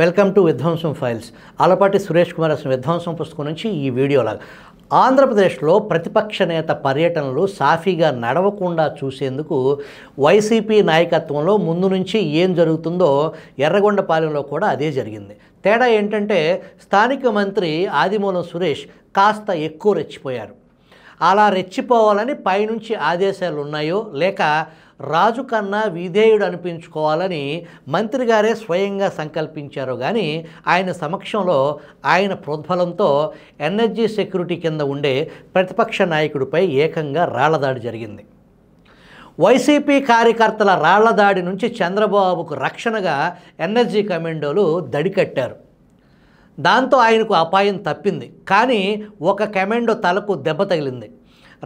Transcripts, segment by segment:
welcome to Vidhvamsam files Alapati Suresh Kumar అసలు విధ్వంసం పుస్తకం నుంచి ఈ వీడియోలాగా ఆంధ్రప్రదేశ్లో ప్రతిపక్ష నేత పర్యటనలు సాఫీగా నడవకుండా చూసేందుకు వైసీపీ నాయకత్వంలో ముందు నుంచి ఏం జరుగుతుందో ఎర్రగొండపాలెంలో కూడా అదే జరిగింది తేడా ఏంటంటే స్థానిక మంత్రి ఆదిమూలం సురేష్ కాస్త ఎక్కువ రెచ్చిపోయారు అలా రెచ్చిపోవాలని పైనుంచి ఆదేశాలు ఉన్నాయో లేక రాజు కన్నా విధేయుడు అనిపించుకోవాలని మంత్రి గారే స్వయంగా సంకల్పించారు కానీ ఆయన సమక్షంలో ఆయన ప్రోద్బలంతో ఎన్ఎస్జీ సెక్యూరిటీ కింద ఉండే ప్రతిపక్ష నాయకుడిపై ఏకంగా రాళ్లదాడి జరిగింది వైసీపీ కార్యకర్తల రాళ్లదాడి నుంచి చంద్రబాబుకు రక్షణగా ఎన్ఎస్జీ కమాండోలు దడికట్టారు దాంతో ఆయనకు అపాయం తప్పింది కానీ ఒక కమాండో తలకు దెబ్బ తగిలింది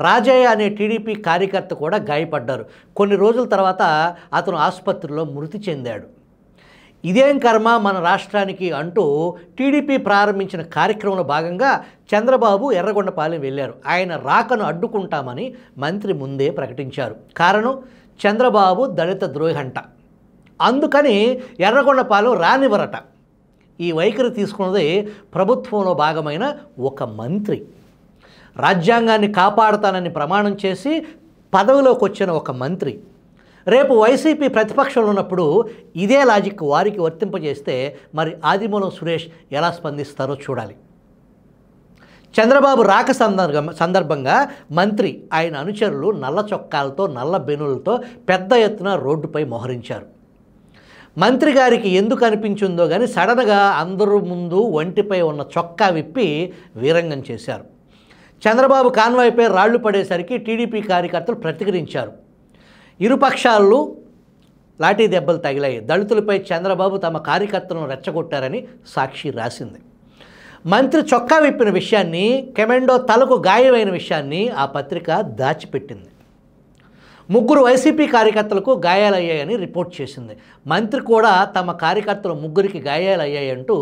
రాజయ్య అనే టీడీపీ కార్యకర్త కూడా గాయపడ్డారు కొన్ని రోజుల తర్వాత అతను ఆసుపత్రిలో మృతి చెందాడు ఇదేం కర్మ మన రాష్ట్రానికి అంటూ టీడీపీ ప్రారంభించిన కార్యక్రమంలో భాగంగా చంద్రబాబు ఎర్రగొండపాలెం వెళ్ళారు ఆయన రాకను అడ్డుకుంటామని మంత్రి ముందే ప్రకటించారు కారణం చంద్రబాబు దళిత ద్రోహంట అందుకని ఎర్రగొండపాలెం రానివ్వరట ఈ వైఖరి తీసుకున్నది ప్రభుత్వంలో భాగమైన ఒక మంత్రి రాజ్యాంగాన్ని కాపాడుతానని ప్రమాణం చేసి పదవిలోకి వచ్చిన ఒక మంత్రి రేపు వైసీపీ ప్రతిపక్షంలో ఉన్నప్పుడు ఇదే లాజిక్ వారికి వర్తింపజేస్తే మరి ఆదిమూలం సురేష్ ఎలా స్పందిస్తారో చూడాలి చంద్రబాబు రాక సందర్భం సందర్భంగా మంత్రి ఆయన అనుచరులు నల్ల చొక్కాలతో నల్ల బెనులతో పెద్ద ఎత్తున రోడ్డుపై మోహరించారు మంత్రి గారికి ఎందుకు అనిపించిందో కానీ సడన్గా అందరూ ముందు ఒంటిపై ఉన్న చొక్కా విప్పి వీరంగం చేశారు చంద్రబాబు కాన్వాయ్పై రాళ్లు పడేసరికి టీడీపీ కార్యకర్తలు ప్రతిక్రించారు ఇరుపక్షాలు లాఠీ దెబ్బలు తగిలాయి దళితులపై చంద్రబాబు తమ కార్యకర్తలను రెచ్చగొట్టారని సాక్షి రాసింది మంత్రి చొక్కా విప్పిన విషయాన్ని కెమెండో తలకు గాయమైన విషయాన్ని ఆ పత్రిక దాచిపెట్టింది ముగ్గురు వైసీపీ కార్యకర్తలకు గాయాలయ్యాయని రిపోర్ట్ చేసింది మంత్రి కూడా తమ కార్యకర్తలు ముగ్గురికి గాయాలయ్యాయంటూ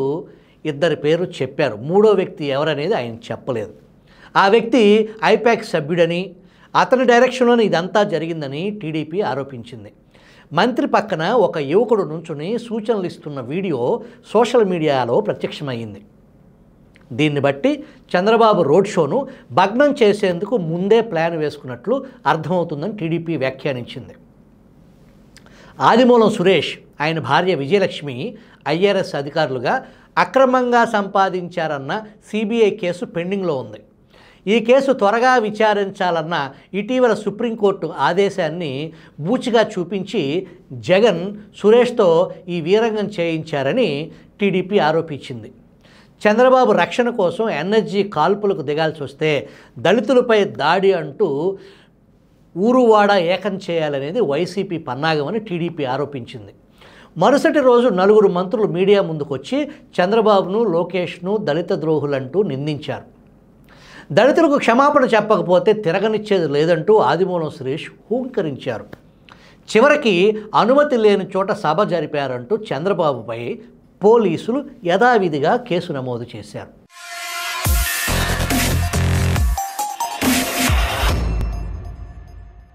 ఇద్దరి పేర్లు చెప్పారు మూడో వ్యక్తి ఎవరనేది ఆయన చెప్పలేదు ఆ వ్యక్తి ఐపాక్ సభ్యుడని అతని డైరెక్షన్లోనే ఇదంతా జరిగిందని టీడీపీ ఆరోపించింది మంత్రి పక్కన ఒక యువకుడు నుంచుని సూచనలు ఇస్తున్న వీడియో సోషల్ మీడియాలో ప్రత్యక్షమైంది దీన్ని బట్టి చంద్రబాబు రోడ్ షోను భగ్నం చేసేందుకు ముందే ప్లాన్ వేసుకున్నట్లు అర్థమవుతుందని టీడీపీ వ్యాఖ్యానించింది ఆదిమూలం సురేష్ ఆయన భార్య విజయలక్ష్మి ఐఆర్ఎస్ అధికారులుగా అక్రమంగా సంపాదించారన్న సిబిఐ కేసు పెండింగ్లో ఉంది ఈ కేసు త్వరగా విచారించాలన్న ఇటీవల సుప్రీంకోర్టు ఆదేశాన్ని బూచిగా చూపించి జగన్ సురేష్తో ఈ వీరంగం చేయించారని టీడీపీ ఆరోపించింది చంద్రబాబు రక్షణ కోసం ఎన్ఎస్జీ కాల్పులకు దిగాల్సి వస్తే దళితులపై దాడి అంటూ ఊరువాడ ఏకం చేయాలనేది వైసీపీ పన్నాగమని టీడీపీ ఆరోపించింది మరుసటి రోజు నలుగురు మంత్రులు మీడియా ముందుకొచ్చి చంద్రబాబును లోకేష్ను దళిత ద్రోహులంటూ నిందించారు దళితులకు క్షమాపణ చెప్పకపోతే తిరగనిచ్చేది లేదంటూ ఆదిమూలం సురేష్ హూంకరించారు చివరికి అనుమతి లేని చోట సభ జరిపారంటూ చంద్రబాబుపై పోలీసులు యథావిధిగా కేసు నమోదు చేశారు